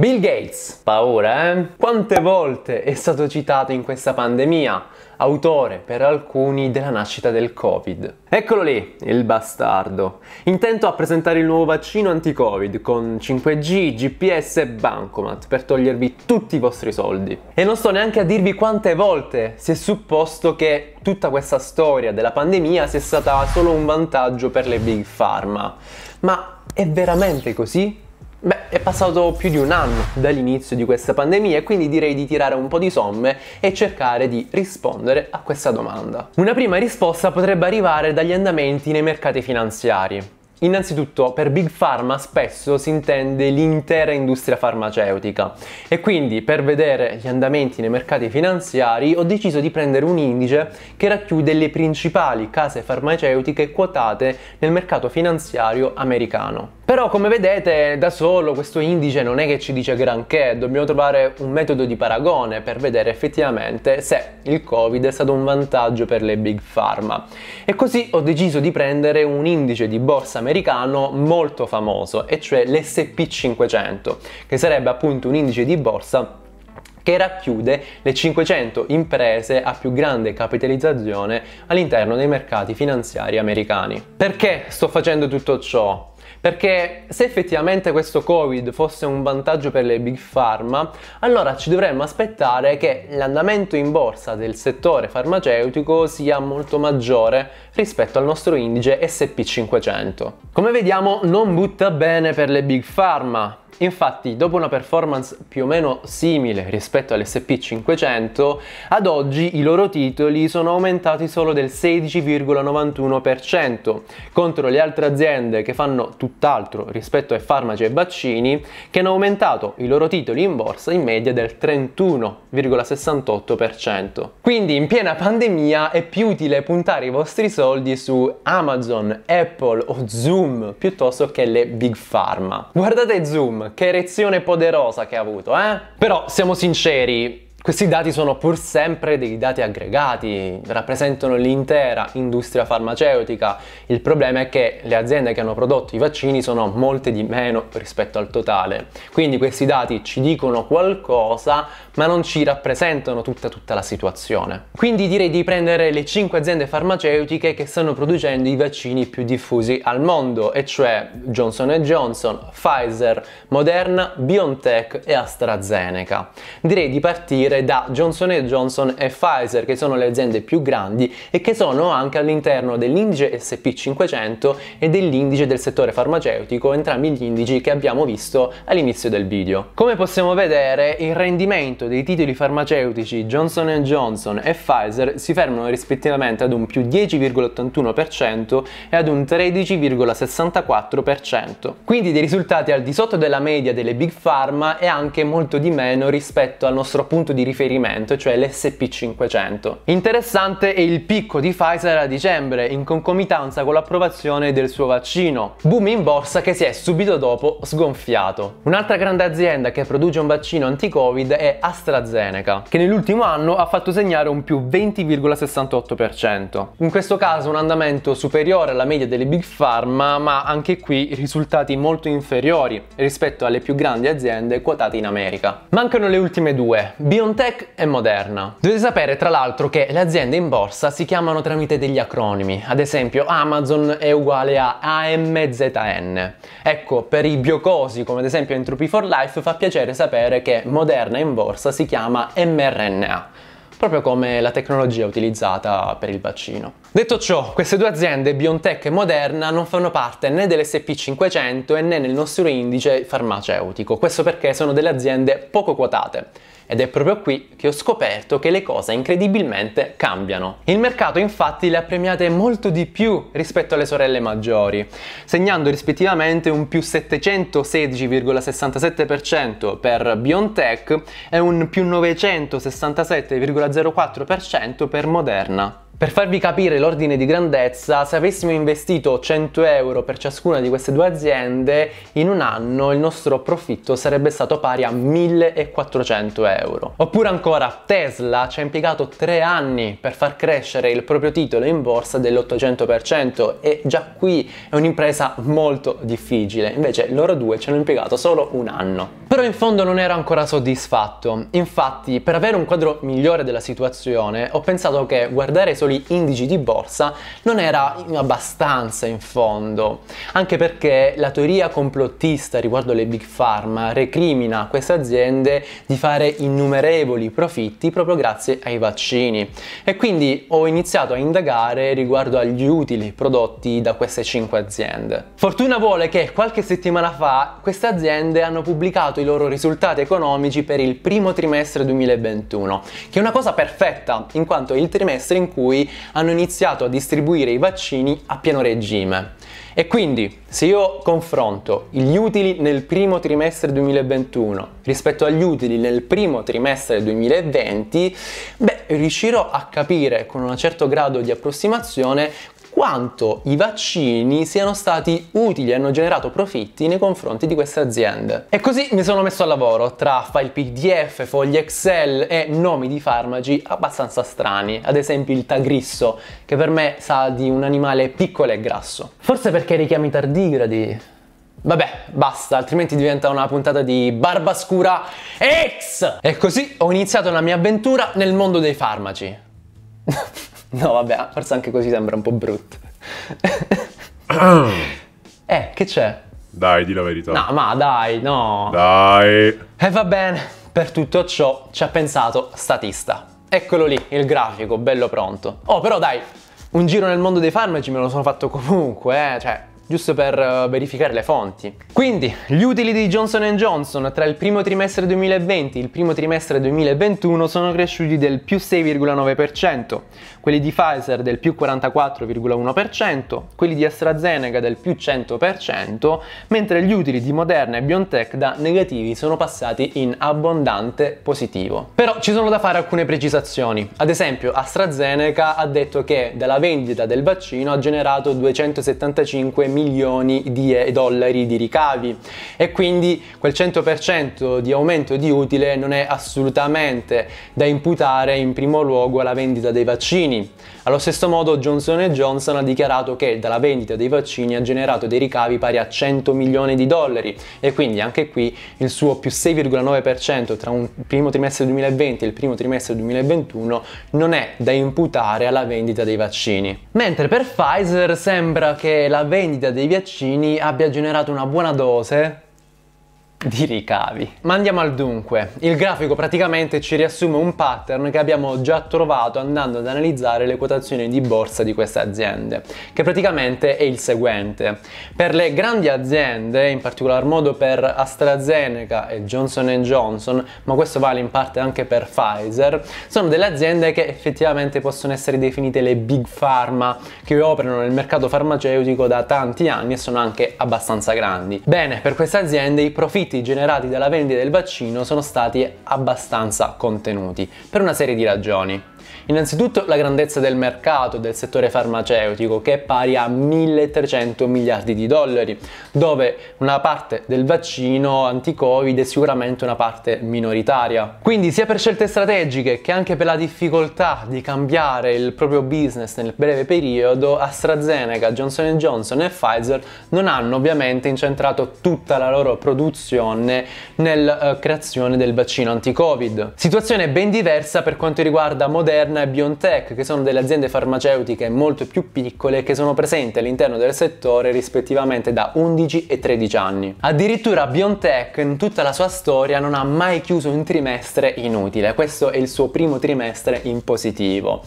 Bill Gates, paura eh? Quante volte è stato citato in questa pandemia, autore per alcuni della nascita del Covid. Eccolo lì, il bastardo, intento a presentare il nuovo vaccino anti-Covid con 5G, GPS e bancomat per togliervi tutti i vostri soldi. E non sto neanche a dirvi quante volte si è supposto che tutta questa storia della pandemia sia stata solo un vantaggio per le big pharma. Ma è veramente così? Beh, è passato più di un anno dall'inizio di questa pandemia e quindi direi di tirare un po' di somme e cercare di rispondere a questa domanda. Una prima risposta potrebbe arrivare dagli andamenti nei mercati finanziari. Innanzitutto per Big Pharma spesso si intende l'intera industria farmaceutica e quindi per vedere gli andamenti nei mercati finanziari ho deciso di prendere un indice che racchiude le principali case farmaceutiche quotate nel mercato finanziario americano. Però come vedete da solo questo indice non è che ci dice granché, dobbiamo trovare un metodo di paragone per vedere effettivamente se il Covid è stato un vantaggio per le big pharma. E così ho deciso di prendere un indice di borsa americano molto famoso, e cioè l'SP500, che sarebbe appunto un indice di borsa che racchiude le 500 imprese a più grande capitalizzazione all'interno dei mercati finanziari americani. Perché sto facendo tutto ciò? Perché se effettivamente questo Covid fosse un vantaggio per le big pharma, allora ci dovremmo aspettare che l'andamento in borsa del settore farmaceutico sia molto maggiore rispetto al nostro indice SP500. Come vediamo non butta bene per le big pharma, Infatti, dopo una performance più o meno simile rispetto all'SP500, ad oggi i loro titoli sono aumentati solo del 16,91% contro le altre aziende che fanno tutt'altro rispetto ai farmaci e vaccini, che hanno aumentato i loro titoli in borsa in media del 31,68%. Quindi, in piena pandemia è più utile puntare i vostri soldi su Amazon, Apple o Zoom piuttosto che le Big Pharma. Guardate Zoom che erezione poderosa che ha avuto, eh? Però, siamo sinceri, questi dati sono pur sempre dei dati aggregati, rappresentano l'intera industria farmaceutica. Il problema è che le aziende che hanno prodotto i vaccini sono molte di meno rispetto al totale. Quindi questi dati ci dicono qualcosa, ma non ci rappresentano tutta, tutta la situazione. Quindi direi di prendere le 5 aziende farmaceutiche che stanno producendo i vaccini più diffusi al mondo, e cioè Johnson Johnson, Pfizer, Moderna, BioNTech e AstraZeneca. Direi di partire partire da Johnson Johnson e Pfizer, che sono le aziende più grandi e che sono anche all'interno dell'indice SP500 e dell'indice del settore farmaceutico, entrambi gli indici che abbiamo visto all'inizio del video. Come possiamo vedere, il rendimento dei titoli farmaceutici Johnson Johnson e Pfizer si fermano rispettivamente ad un più 10,81% e ad un 13,64%. Quindi dei risultati al di sotto della media delle big pharma e anche molto di meno rispetto al nostro punto di di riferimento, cioè l'SP500. Interessante è il picco di Pfizer a dicembre, in concomitanza con l'approvazione del suo vaccino. Boom in borsa che si è subito dopo sgonfiato. Un'altra grande azienda che produce un vaccino anti-Covid è AstraZeneca, che nell'ultimo anno ha fatto segnare un più 20,68%. In questo caso un andamento superiore alla media delle big pharma, ma anche qui risultati molto inferiori rispetto alle più grandi aziende quotate in America. Mancano le ultime due, BioNTech BioNTech e Moderna. Dovete sapere tra l'altro che le aziende in borsa si chiamano tramite degli acronimi, ad esempio Amazon è uguale a AMZN. Ecco, per i biocosi come ad esempio Entropy for Life fa piacere sapere che Moderna in borsa si chiama mRNA proprio come la tecnologia utilizzata per il vaccino. Detto ciò, queste due aziende, BioNTech e Moderna, non fanno parte né dell'SP500 né nel nostro indice farmaceutico, questo perché sono delle aziende poco quotate. Ed è proprio qui che ho scoperto che le cose incredibilmente cambiano. Il mercato infatti le ha premiate molto di più rispetto alle sorelle maggiori, segnando rispettivamente un più 716,67% per BioNTech e un più 967,04% per Moderna. Per farvi capire l'ordine di grandezza, se avessimo investito 100 euro per ciascuna di queste due aziende, in un anno il nostro profitto sarebbe stato pari a 1400 euro. Oppure ancora, Tesla ci ha impiegato 3 anni per far crescere il proprio titolo in borsa dell'800% e già qui è un'impresa molto difficile, invece loro due ci hanno impiegato solo un anno. Però in fondo non ero ancora soddisfatto. Infatti, per avere un quadro migliore della situazione, ho pensato che guardare soli indici di borsa non era abbastanza in fondo. Anche perché la teoria complottista riguardo le big pharma recrimina queste aziende di fare innumerevoli profitti proprio grazie ai vaccini. E quindi ho iniziato a indagare riguardo agli utili prodotti da queste 5 aziende. Fortuna vuole che qualche settimana fa queste aziende hanno pubblicato i loro risultati economici per il primo trimestre 2021, che è una cosa perfetta in quanto è il trimestre in cui hanno iniziato a distribuire i vaccini a pieno regime. E quindi, se io confronto gli utili nel primo trimestre 2021 rispetto agli utili nel primo trimestre 2020, beh, riuscirò a capire con un certo grado di approssimazione quanto i vaccini siano stati utili e hanno generato profitti nei confronti di queste aziende. E così mi sono messo al lavoro tra file PDF, fogli Excel e nomi di farmaci abbastanza strani, ad esempio il tagrisso, che per me sa di un animale piccolo e grasso. Forse perché richiami tardigradi. Vabbè, basta, altrimenti diventa una puntata di Barba Scura X! E così ho iniziato la mia avventura nel mondo dei farmaci. No, vabbè, forse anche così sembra un po' brutto. eh, che c'è? Dai, di la verità. No, ma dai, no. Dai. E eh, va bene, per tutto ciò ci ha pensato Statista. Eccolo lì, il grafico, bello pronto. Oh, però dai, un giro nel mondo dei farmaci me lo sono fatto comunque, eh, cioè giusto per eh, verificare le fonti. Quindi gli utili di Johnson Johnson tra il primo trimestre 2020 e il primo trimestre 2021 sono cresciuti del più 6,9%, quelli di Pfizer del più 44,1%, quelli di AstraZeneca del più 100%, mentre gli utili di Moderna e BioNTech da negativi sono passati in abbondante positivo. Però ci sono da fare alcune precisazioni. Ad esempio AstraZeneca ha detto che dalla vendita del vaccino ha generato 275 milioni milioni di eh, dollari di ricavi e quindi quel 100% di aumento di utile non è assolutamente da imputare in primo luogo alla vendita dei vaccini. Allo stesso modo Johnson Johnson ha dichiarato che dalla vendita dei vaccini ha generato dei ricavi pari a 100 milioni di dollari e quindi anche qui il suo più 6,9% tra un primo trimestre 2020 e il primo trimestre 2021 non è da imputare alla vendita dei vaccini. Mentre per Pfizer sembra che la vendita dei vaccini abbia generato una buona dose di ricavi. Ma andiamo al dunque. Il grafico praticamente ci riassume un pattern che abbiamo già trovato andando ad analizzare le quotazioni di borsa di queste aziende, che praticamente è il seguente. Per le grandi aziende, in particolar modo per AstraZeneca e Johnson Johnson, ma questo vale in parte anche per Pfizer, sono delle aziende che effettivamente possono essere definite le big pharma, che operano nel mercato farmaceutico da tanti anni e sono anche abbastanza grandi. Bene, per queste aziende i profitti profitti generati dalla vendita del vaccino sono stati abbastanza contenuti, per una serie di ragioni. Innanzitutto la grandezza del mercato del settore farmaceutico che è pari a 1300 miliardi di dollari, dove una parte del vaccino anti-Covid è sicuramente una parte minoritaria. Quindi sia per scelte strategiche che anche per la difficoltà di cambiare il proprio business nel breve periodo, AstraZeneca, Johnson Johnson e Pfizer non hanno ovviamente incentrato tutta la loro produzione nella eh, creazione del vaccino anti-Covid. Situazione ben diversa per quanto riguarda Moderna con BioNTech, che sono delle aziende farmaceutiche molto più piccole che sono presenti all'interno del settore rispettivamente da 11 e 13 anni. Addirittura BioNTech in tutta la sua storia non ha mai chiuso un trimestre inutile, questo è il suo primo trimestre in positivo.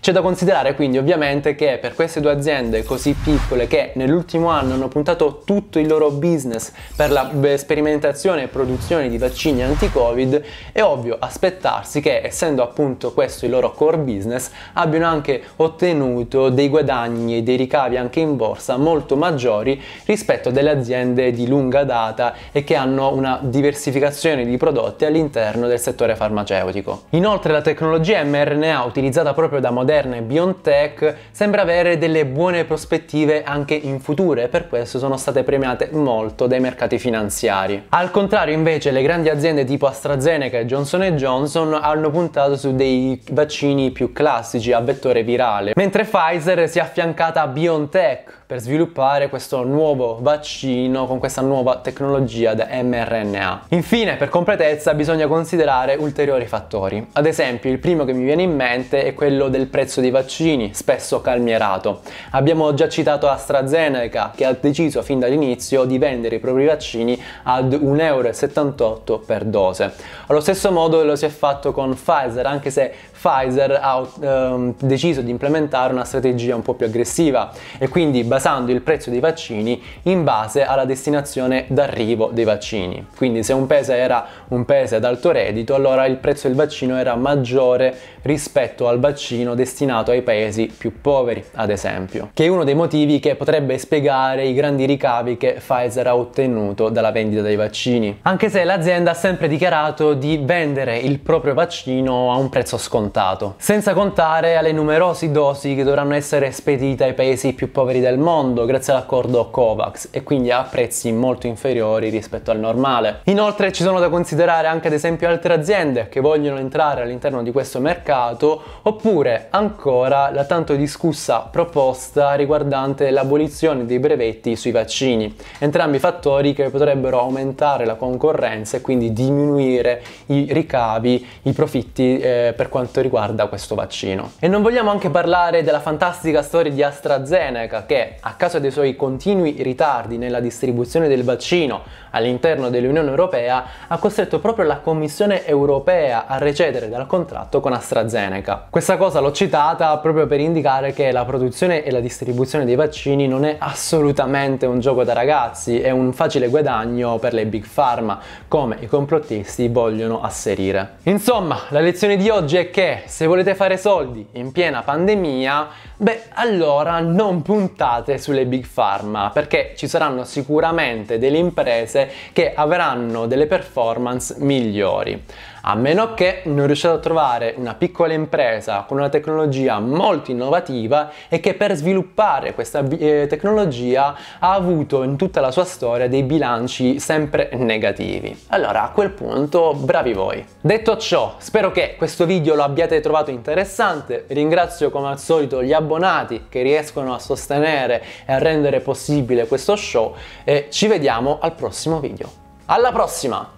C'è da considerare quindi ovviamente che per queste due aziende così piccole che nell'ultimo anno hanno puntato tutto il loro business per la sperimentazione e produzione di vaccini anti-covid, è ovvio aspettarsi che essendo appunto questo il loro core business abbiano anche ottenuto dei guadagni e dei ricavi anche in borsa molto maggiori rispetto a delle aziende di lunga data e che hanno una diversificazione di prodotti all'interno del settore farmaceutico. Inoltre la tecnologia mRNA utilizzata proprio da Moderna moderna e BioNTech sembra avere delle buone prospettive anche in futuro e per questo sono state premiate molto dai mercati finanziari. Al contrario invece le grandi aziende tipo AstraZeneca e Johnson Johnson hanno puntato su dei vaccini più classici a vettore virale, mentre Pfizer si è affiancata a BioNTech per sviluppare questo nuovo vaccino con questa nuova tecnologia da mRNA. Infine, per completezza, bisogna considerare ulteriori fattori. Ad esempio, il primo che mi viene in mente è quello del prezzo dei vaccini, spesso calmierato. Abbiamo già citato AstraZeneca, che ha deciso fin dall'inizio di vendere i propri vaccini ad 1,78 euro per dose. Allo stesso modo lo si è fatto con Pfizer, anche se Pfizer ha ehm, deciso di implementare una strategia un po' più aggressiva e quindi basata basando il prezzo dei vaccini in base alla destinazione d'arrivo dei vaccini. Quindi se un paese era un paese ad alto reddito, allora il prezzo del vaccino era maggiore rispetto al vaccino destinato ai paesi più poveri, ad esempio, che è uno dei motivi che potrebbe spiegare i grandi ricavi che Pfizer ha ottenuto dalla vendita dei vaccini. Anche se l'azienda ha sempre dichiarato di vendere il proprio vaccino a un prezzo scontato, senza contare alle numerose dosi che dovranno essere spedite ai paesi più poveri del mondo mondo grazie all'accordo COVAX e quindi a prezzi molto inferiori rispetto al normale. Inoltre ci sono da considerare anche ad esempio altre aziende che vogliono entrare all'interno di questo mercato oppure ancora la tanto discussa proposta riguardante l'abolizione dei brevetti sui vaccini, entrambi fattori che potrebbero aumentare la concorrenza e quindi diminuire i ricavi, i profitti eh, per quanto riguarda questo vaccino. E non vogliamo anche parlare della fantastica storia di AstraZeneca che a causa dei suoi continui ritardi nella distribuzione del vaccino all'interno dell'Unione Europea ha costretto proprio la Commissione Europea a recedere dal contratto con AstraZeneca. Questa cosa l'ho citata proprio per indicare che la produzione e la distribuzione dei vaccini non è assolutamente un gioco da ragazzi, è un facile guadagno per le big pharma, come i complottisti vogliono asserire. Insomma, la lezione di oggi è che se volete fare soldi in piena pandemia, beh allora non puntate puntate sulle big pharma perché ci saranno sicuramente delle imprese che avranno delle performance migliori a meno che non riusciate a trovare una piccola impresa con una tecnologia molto innovativa e che per sviluppare questa eh, tecnologia ha avuto in tutta la sua storia dei bilanci sempre negativi. Allora a quel punto bravi voi. Detto ciò, spero che questo video lo abbiate trovato interessante, ringrazio come al solito gli abbonati che riescono a sostenere e a rendere possibile questo show e ci vediamo al prossimo video. Alla prossima!